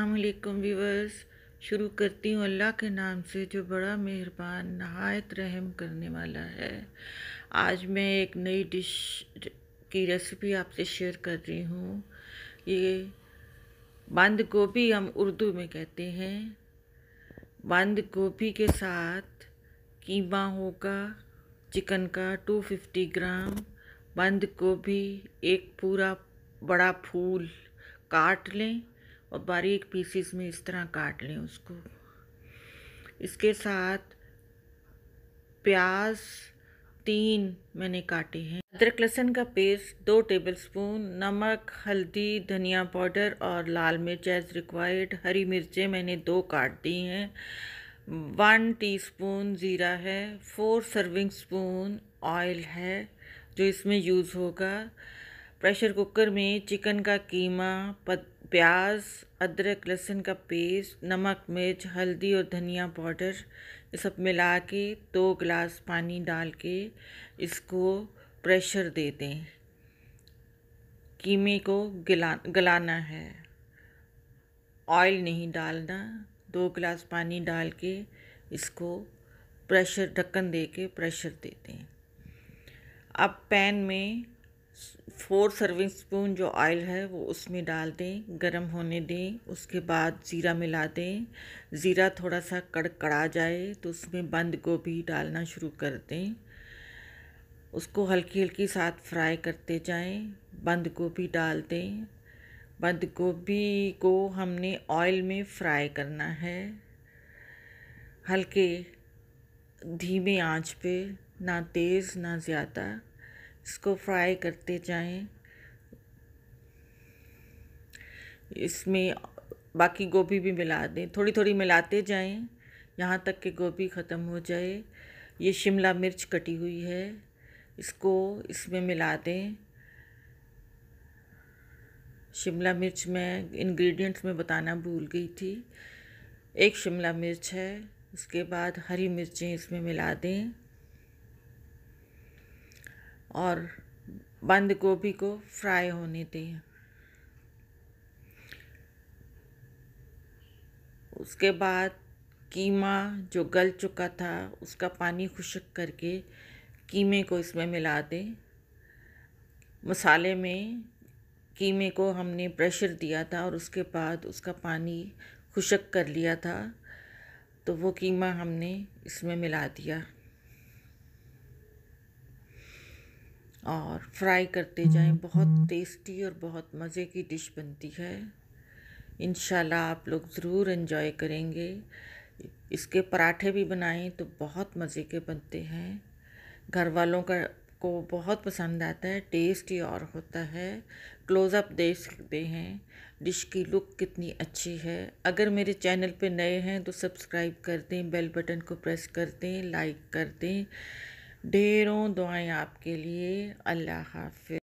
अल्लाम व्यूवर्स शुरू करती हूँ अल्लाह के नाम से जो बड़ा मेहरबान नहायत रहम करने वाला है आज मैं एक नई डिश की रेसिपी आपसे शेयर कर रही हूँ ये बंद गोभी हम उर्दू में कहते हैं बंद गोभी के साथ कीमा होगा चिकन का 250 ग्राम बंद गोभी एक पूरा बड़ा फूल काट लें और बारीक पीसीस में इस तरह काट लें उसको इसके साथ प्याज तीन मैंने काटे हैं अदरक लहसुन का पेस्ट दो टेबलस्पून नमक हल्दी धनिया पाउडर और लाल मिर्च एज रिक्वायर्ड हरी मिर्चें मैंने दो काट दी हैं वन टीस्पून ज़ीरा है फोर सर्विंग स्पून ऑयल है जो इसमें यूज़ होगा प्रेशर कुकर में चिकन का कीमा प्याज अदरक लहसुन का पेस्ट नमक मिर्च हल्दी और धनिया पाउडर ये सब मिला के दो गिलास पानी डाल के इसको प्रेशर दे दें कीमे को गला गलाना है ऑयल नहीं डालना दो गिलास पानी डाल के इसको प्रेशर ढक्कन दे के प्रेशर देते हैं अब पैन में फोर सर्विंग स्पून जो ऑयल है वो उसमें डाल दें गरम होने दें उसके बाद ज़ीरा मिला दें ज़ीरा थोड़ा सा कड़कड़ा जाए तो उसमें बंद गोभी डालना शुरू कर दें उसको हल्की हल्की साथ फ्राई करते जाएं बंद गोभी डाल दें बंद गोभी को हमने ऑयल में फ्राई करना है हल्के धीमे आंच पे ना तेज़ ना ज़्यादा इसको फ्राई करते जाएं इसमें बाकी गोभी भी मिला दें थोड़ी थोड़ी मिलाते जाएं यहाँ तक कि गोभी ख़त्म हो जाए ये शिमला मिर्च कटी हुई है इसको इसमें मिला दें शिमला मिर्च मैं इंग्रेडिएंट्स में बताना भूल गई थी एक शिमला मिर्च है उसके बाद हरी मिर्चें इसमें मिला दें और बंद गोभी को फ्राई होने दें उसके बाद कीमा जो गल चुका था उसका पानी खुशक करके कीमे को इसमें मिला दें मसाले में कीमे को हमने प्रेशर दिया था और उसके बाद उसका पानी खुशक कर लिया था तो वो कीमा हमने इसमें मिला दिया और फ्राई करते जाएं हम्म, बहुत टेस्टी हम्म। और बहुत मज़े की डिश बनती है इन आप लोग ज़रूर इन्जॉय करेंगे इसके पराठे भी बनाएं तो बहुत मज़े के बनते हैं घर वालों का को बहुत पसंद आता है टेस्टी और होता है क्लोज़अप देख सकते हैं डिश की लुक कितनी अच्छी है अगर मेरे चैनल पे नए हैं तो सब्सक्राइब कर दें बेल बटन को प्रेस कर दें लाइक कर दें ढेरों दुआएं आपके लिए अल्लाह हाफि